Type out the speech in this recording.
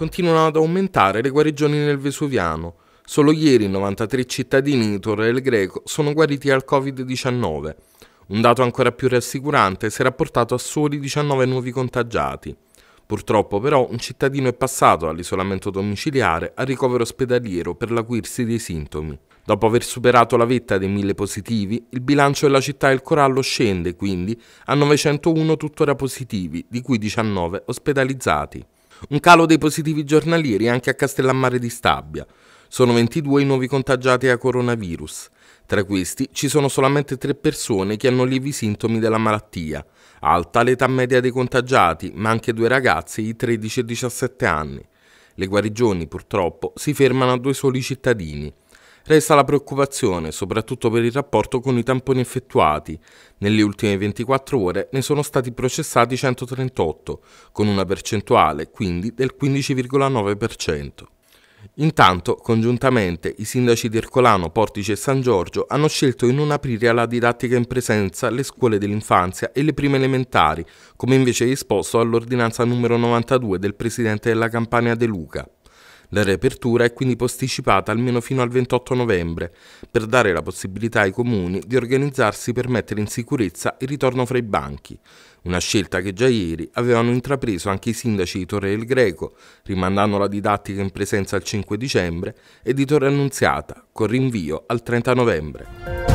continuano ad aumentare le guarigioni nel Vesuviano. Solo ieri 93 cittadini di Torre del Greco sono guariti al Covid-19. Un dato ancora più rassicurante si è rapportato a soli 19 nuovi contagiati. Purtroppo però un cittadino è passato all'isolamento domiciliare a ricovero ospedaliero per l'acuirsi dei sintomi. Dopo aver superato la vetta dei 1000 positivi, il bilancio della città del Corallo scende quindi a 901 tuttora positivi, di cui 19 ospedalizzati. Un calo dei positivi giornalieri anche a Castellammare di Stabia. Sono 22 i nuovi contagiati a coronavirus. Tra questi ci sono solamente tre persone che hanno lievi sintomi della malattia. Alta l'età media dei contagiati, ma anche due ragazzi di 13 e 17 anni. Le guarigioni, purtroppo, si fermano a due soli cittadini. Resta la preoccupazione, soprattutto per il rapporto con i tamponi effettuati. Nelle ultime 24 ore ne sono stati processati 138, con una percentuale quindi del 15,9%. Intanto, congiuntamente, i sindaci di Ercolano, Portice e San Giorgio hanno scelto di non aprire alla didattica in presenza le scuole dell'infanzia e le prime elementari, come invece è disposto all'ordinanza numero 92 del presidente della Campania De Luca. La riapertura è quindi posticipata almeno fino al 28 novembre, per dare la possibilità ai comuni di organizzarsi per mettere in sicurezza il ritorno fra i banchi, una scelta che già ieri avevano intrapreso anche i sindaci di Torre del Greco, rimandando la didattica in presenza al 5 dicembre, e di Torre Annunziata, con rinvio al 30 novembre.